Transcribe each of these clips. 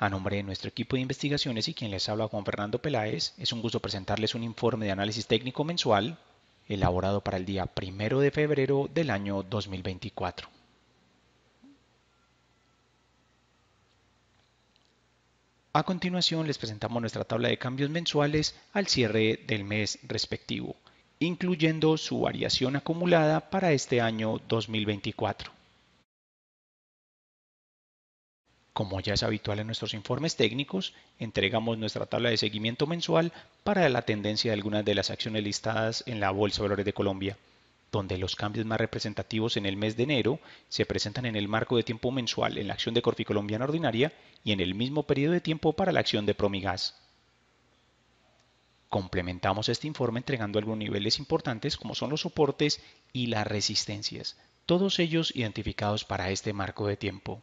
A nombre de nuestro equipo de investigaciones y quien les habla Juan Fernando Peláez, es un gusto presentarles un informe de análisis técnico mensual elaborado para el día primero de febrero del año 2024. A continuación les presentamos nuestra tabla de cambios mensuales al cierre del mes respectivo, incluyendo su variación acumulada para este año 2024. Como ya es habitual en nuestros informes técnicos, entregamos nuestra tabla de seguimiento mensual para la tendencia de algunas de las acciones listadas en la Bolsa de Valores de Colombia, donde los cambios más representativos en el mes de enero se presentan en el marco de tiempo mensual en la acción de colombiana Ordinaria y en el mismo periodo de tiempo para la acción de Promigas. Complementamos este informe entregando algunos niveles importantes como son los soportes y las resistencias, todos ellos identificados para este marco de tiempo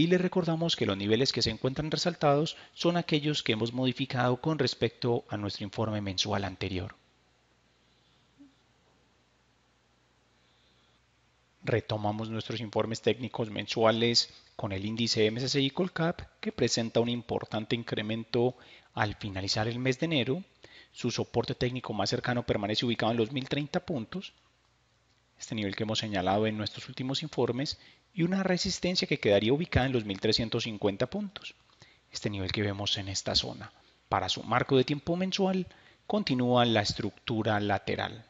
y le recordamos que los niveles que se encuentran resaltados son aquellos que hemos modificado con respecto a nuestro informe mensual anterior. Retomamos nuestros informes técnicos mensuales con el índice MSCI Colcap que presenta un importante incremento al finalizar el mes de enero. Su soporte técnico más cercano permanece ubicado en los 1030 puntos, este nivel que hemos señalado en nuestros últimos informes, y una resistencia que quedaría ubicada en los 1350 puntos, este nivel que vemos en esta zona. Para su marco de tiempo mensual, continúa la estructura lateral.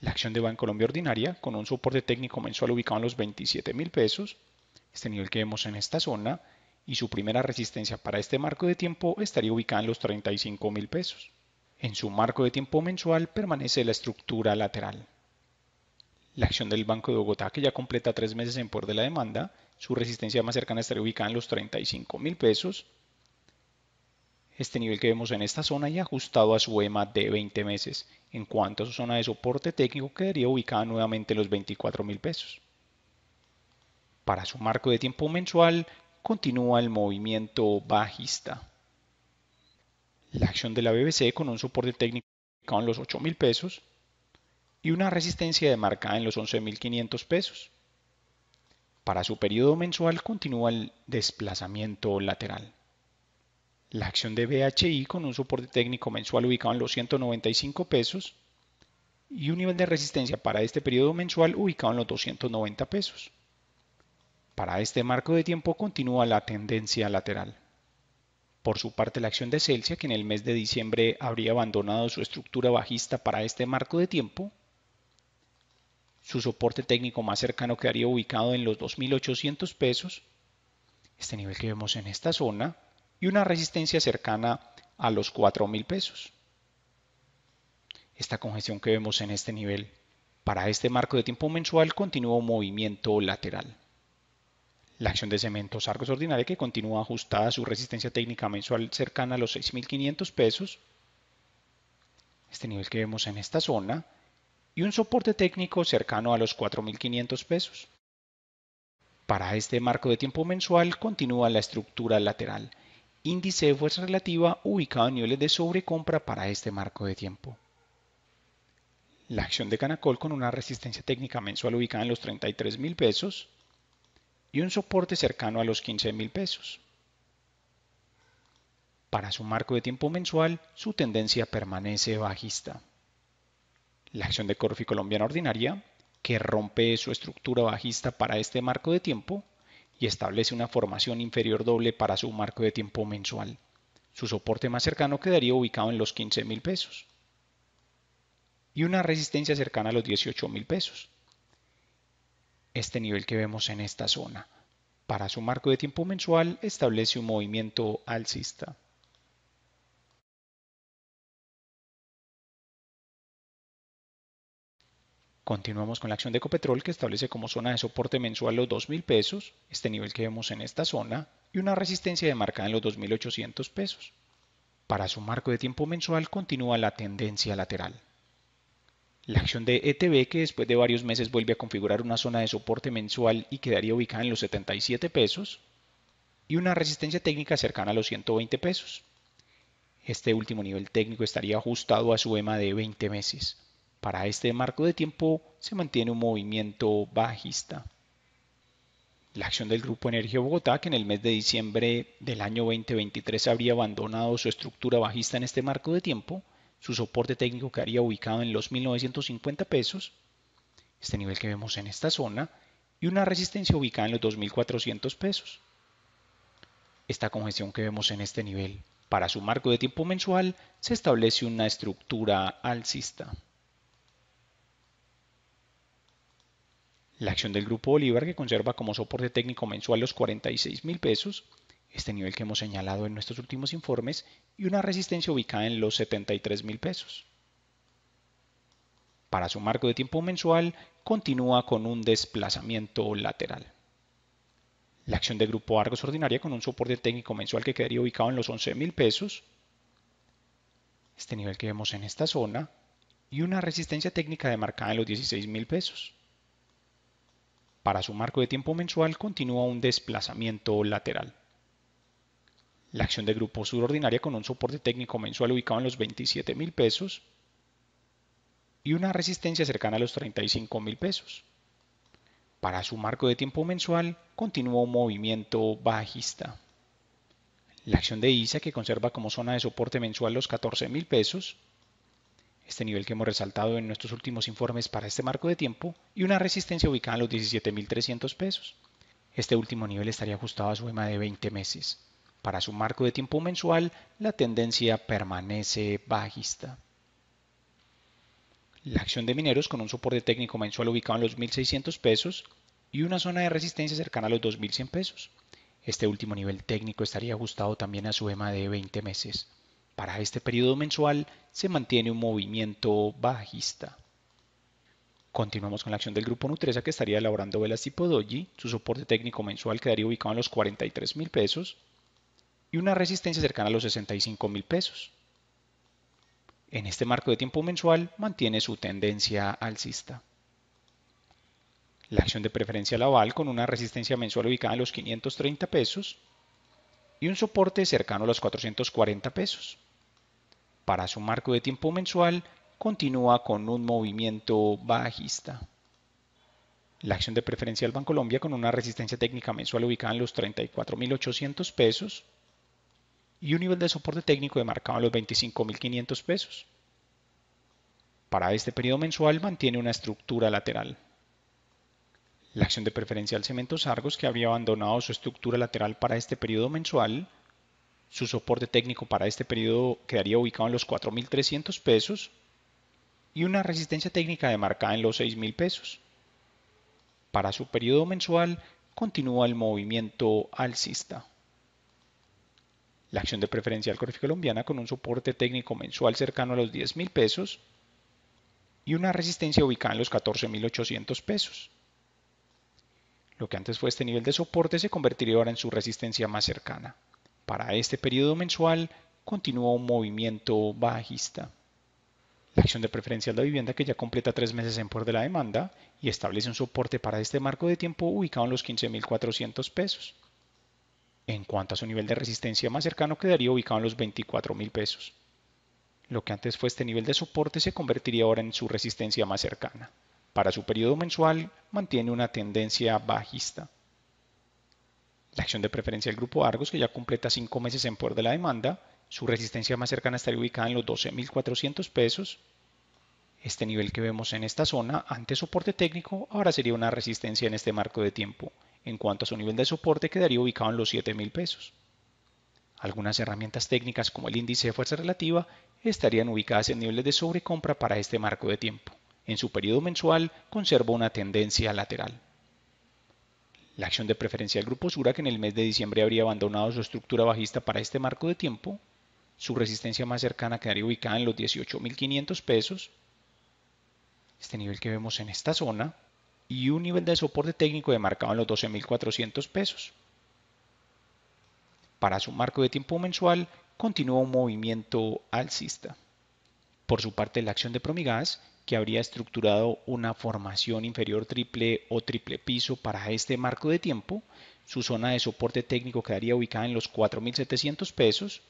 La acción de Colombia ordinaria, con un soporte técnico mensual ubicado en los 27 mil pesos, este nivel que vemos en esta zona, y su primera resistencia para este marco de tiempo estaría ubicada en los 35 mil pesos. En su marco de tiempo mensual permanece la estructura lateral la acción del Banco de Bogotá, que ya completa tres meses en por de la demanda, su resistencia más cercana estaría ubicada en los 35 mil pesos. Este nivel que vemos en esta zona y ajustado a su EMA de 20 meses, en cuanto a su zona de soporte técnico quedaría ubicada nuevamente en los 24 mil pesos. Para su marco de tiempo mensual continúa el movimiento bajista. La acción de la BBC con un soporte técnico ubicado en los 8 mil pesos, y una resistencia demarcada en los 11.500 pesos. Para su periodo mensual continúa el desplazamiento lateral. La acción de BHI con un soporte técnico mensual ubicado en los 195 pesos y un nivel de resistencia para este periodo mensual ubicado en los 290 pesos. Para este marco de tiempo continúa la tendencia lateral. Por su parte, la acción de Celsius que en el mes de diciembre habría abandonado su estructura bajista para este marco de tiempo, su soporte técnico más cercano quedaría ubicado en los 2.800 pesos, este nivel que vemos en esta zona, y una resistencia cercana a los 4.000 pesos. Esta congestión que vemos en este nivel para este marco de tiempo mensual continúa movimiento lateral. La acción de cementos Argos Ordinaria que continúa ajustada a su resistencia técnica mensual cercana a los 6.500 pesos. Este nivel que vemos en esta zona y un soporte técnico cercano a los 4.500 pesos. Para este marco de tiempo mensual continúa la estructura lateral, índice de fuerza relativa ubicado en niveles de sobrecompra para este marco de tiempo. La acción de Canacol con una resistencia técnica mensual ubicada en los $33,000. pesos y un soporte cercano a los $15,000. pesos. Para su marco de tiempo mensual, su tendencia permanece bajista la acción de Corfi colombiana ordinaria, que rompe su estructura bajista para este marco de tiempo y establece una formación inferior doble para su marco de tiempo mensual. Su soporte más cercano quedaría ubicado en los 15 mil pesos y una resistencia cercana a los 18 mil pesos. Este nivel que vemos en esta zona para su marco de tiempo mensual establece un movimiento alcista. Continuamos con la acción de Ecopetrol que establece como zona de soporte mensual los 2.000 pesos, este nivel que vemos en esta zona, y una resistencia de demarcada en los 2.800 pesos. Para su marco de tiempo mensual continúa la tendencia lateral. La acción de ETB que después de varios meses vuelve a configurar una zona de soporte mensual y quedaría ubicada en los 77 pesos y una resistencia técnica cercana a los 120 pesos. Este último nivel técnico estaría ajustado a su EMA de 20 meses. Para este marco de tiempo se mantiene un movimiento bajista. La acción del Grupo Energía Bogotá, que en el mes de diciembre del año 2023 habría abandonado su estructura bajista en este marco de tiempo, su soporte técnico quedaría ubicado en los 1950 pesos, este nivel que vemos en esta zona, y una resistencia ubicada en los 2400 pesos. Esta congestión que vemos en este nivel para su marco de tiempo mensual se establece una estructura alcista. La acción del Grupo Bolívar, que conserva como soporte técnico mensual los 46 mil pesos, este nivel que hemos señalado en nuestros últimos informes, y una resistencia ubicada en los 73 mil pesos. Para su marco de tiempo mensual, continúa con un desplazamiento lateral. La acción del Grupo Argos ordinaria con un soporte técnico mensual que quedaría ubicado en los 11 mil pesos, este nivel que vemos en esta zona, y una resistencia técnica demarcada en los 16 mil pesos. Para su marco de tiempo mensual continúa un desplazamiento lateral. La acción de grupo Ordinaria con un soporte técnico mensual ubicado en los 27 mil pesos y una resistencia cercana a los 35 mil pesos. Para su marco de tiempo mensual continúa un movimiento bajista. La acción de ISA que conserva como zona de soporte mensual los 14 mil pesos este nivel que hemos resaltado en nuestros últimos informes para este marco de tiempo, y una resistencia ubicada en los 17.300 pesos. Este último nivel estaría ajustado a su EMA de 20 meses. Para su marco de tiempo mensual, la tendencia permanece bajista. La acción de mineros con un soporte técnico mensual ubicado en los 1.600 pesos y una zona de resistencia cercana a los 2.100 pesos. Este último nivel técnico estaría ajustado también a su EMA de 20 meses. Para este periodo mensual se mantiene un movimiento bajista. Continuamos con la acción del grupo Nutresa que estaría elaborando velas tipo doji, su soporte técnico mensual quedaría ubicado en los 43 mil pesos y una resistencia cercana a los 65 mil pesos. En este marco de tiempo mensual mantiene su tendencia alcista. La acción de preferencia Laval con una resistencia mensual ubicada en los 530 pesos y un soporte cercano a los 440 pesos para su marco de tiempo mensual continúa con un movimiento bajista. La acción de preferencia del Bancolombia con una resistencia técnica mensual ubicada en los 34.800 pesos y un nivel de soporte técnico demarcado en los 25.500 pesos. Para este periodo mensual mantiene una estructura lateral. La acción de Preferencial Cementos Argos, que había abandonado su estructura lateral para este periodo mensual su soporte técnico para este periodo quedaría ubicado en los 4.300 pesos y una resistencia técnica demarcada en los 6.000 pesos. Para su periodo mensual continúa el movimiento alcista. La acción de preferencial Corfi colombiana con un soporte técnico mensual cercano a los 10.000 pesos y una resistencia ubicada en los 14.800 pesos. Lo que antes fue este nivel de soporte se convertiría ahora en su resistencia más cercana. Para este periodo mensual continúa un movimiento bajista. La acción de preferencia de la vivienda que ya completa tres meses en por de la demanda y establece un soporte para este marco de tiempo ubicado en los 15.400 pesos. En cuanto a su nivel de resistencia más cercano quedaría ubicado en los 24.000 pesos. Lo que antes fue este nivel de soporte se convertiría ahora en su resistencia más cercana. Para su periodo mensual mantiene una tendencia bajista la acción de preferencia del grupo Argos, que ya completa cinco meses en poder de la demanda. Su resistencia más cercana estaría ubicada en los 12.400 pesos. Este nivel que vemos en esta zona, ante soporte técnico, ahora sería una resistencia en este marco de tiempo. En cuanto a su nivel de soporte, quedaría ubicado en los 7.000 pesos. Algunas herramientas técnicas como el índice de fuerza relativa estarían ubicadas en niveles de sobrecompra para este marco de tiempo. En su periodo mensual conserva una tendencia lateral. La acción de preferencia del grupo Sura, que en el mes de diciembre habría abandonado su estructura bajista para este marco de tiempo, su resistencia más cercana quedaría ubicada en los 18.500 pesos, este nivel que vemos en esta zona, y un nivel de soporte técnico demarcado en los 12.400 pesos. Para su marco de tiempo mensual, continúa un movimiento alcista. Por su parte, la acción de Promigas, que habría estructurado una formación inferior triple o triple piso para este marco de tiempo, su zona de soporte técnico quedaría ubicada en los 4.700 pesos,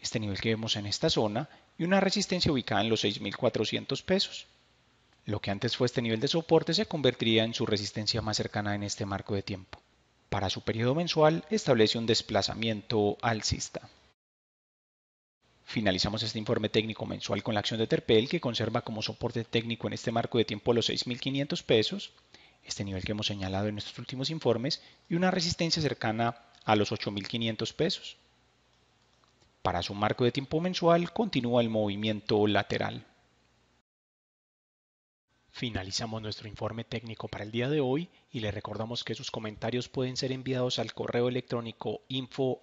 este nivel que vemos en esta zona, y una resistencia ubicada en los 6.400 pesos. Lo que antes fue este nivel de soporte se convertiría en su resistencia más cercana en este marco de tiempo. Para su periodo mensual establece un desplazamiento alcista. Finalizamos este informe técnico mensual con la acción de Terpel, que conserva como soporte técnico en este marco de tiempo los 6.500 pesos, este nivel que hemos señalado en nuestros últimos informes, y una resistencia cercana a los 8.500 pesos. Para su marco de tiempo mensual continúa el movimiento lateral. Finalizamos nuestro informe técnico para el día de hoy y le recordamos que sus comentarios pueden ser enviados al correo electrónico info.grupovalora.com.co.